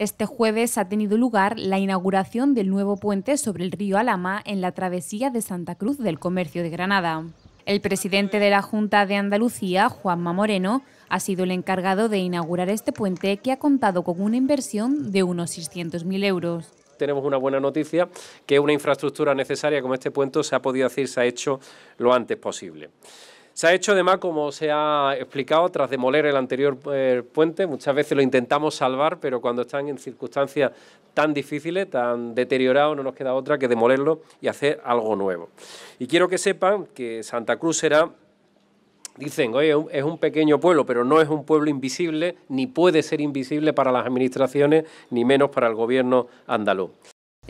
Este jueves ha tenido lugar la inauguración del nuevo puente sobre el río Alama en la travesía de Santa Cruz del Comercio de Granada. El presidente de la Junta de Andalucía, Juanma Moreno, ha sido el encargado de inaugurar este puente que ha contado con una inversión de unos 600.000 euros tenemos una buena noticia, que una infraestructura necesaria como este puente se ha podido hacer, se ha hecho lo antes posible. Se ha hecho además, como se ha explicado, tras demoler el anterior eh, puente. Muchas veces lo intentamos salvar, pero cuando están en circunstancias tan difíciles, tan deteriorados, no nos queda otra que demolerlo y hacer algo nuevo. Y quiero que sepan que Santa Cruz era, Dicen, oye, es un pequeño pueblo, pero no es un pueblo invisible, ni puede ser invisible para las administraciones, ni menos para el gobierno andaluz.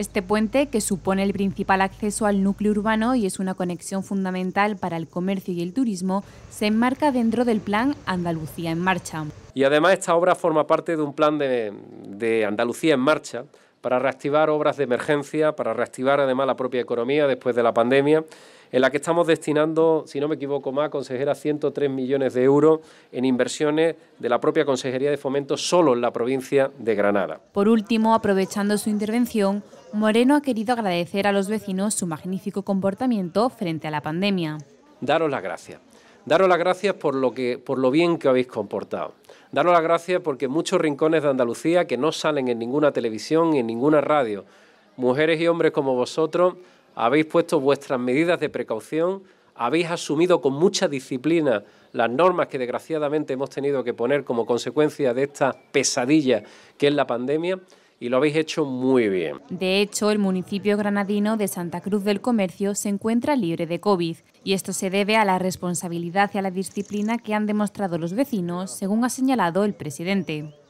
Este puente, que supone el principal acceso al núcleo urbano y es una conexión fundamental para el comercio y el turismo, se enmarca dentro del plan Andalucía en Marcha. Y además esta obra forma parte de un plan de, Andalucía en Marcha para reactivar obras de emergencia, para reactivar además la propia economía después de la pandemia, en la que estamos destinando, si no me equivoco más, consejera, 103 millones de euros en inversiones de la propia Consejería de Fomento solo en la provincia de Granada. Por último, aprovechando su intervención, Moreno ha querido agradecer a los vecinos su magnífico comportamiento frente a la pandemia. Daros las gracias. Daros las gracias por lo, que, por bien que habéis comportado. Daros las gracias porque muchos rincones de Andalucía que no salen en ninguna televisión y en ninguna radio, mujeres y hombres como vosotros, habéis puesto vuestras medidas de precaución, habéis asumido con mucha disciplina las normas que desgraciadamente hemos tenido que poner como consecuencia de esta pesadilla que es la pandemia y lo habéis hecho muy bien. De hecho, el municipio granadino de Santa Cruz del Comercio se encuentra libre de COVID y esto se debe a la responsabilidad y a la disciplina que han demostrado los vecinos, según ha señalado el presidente.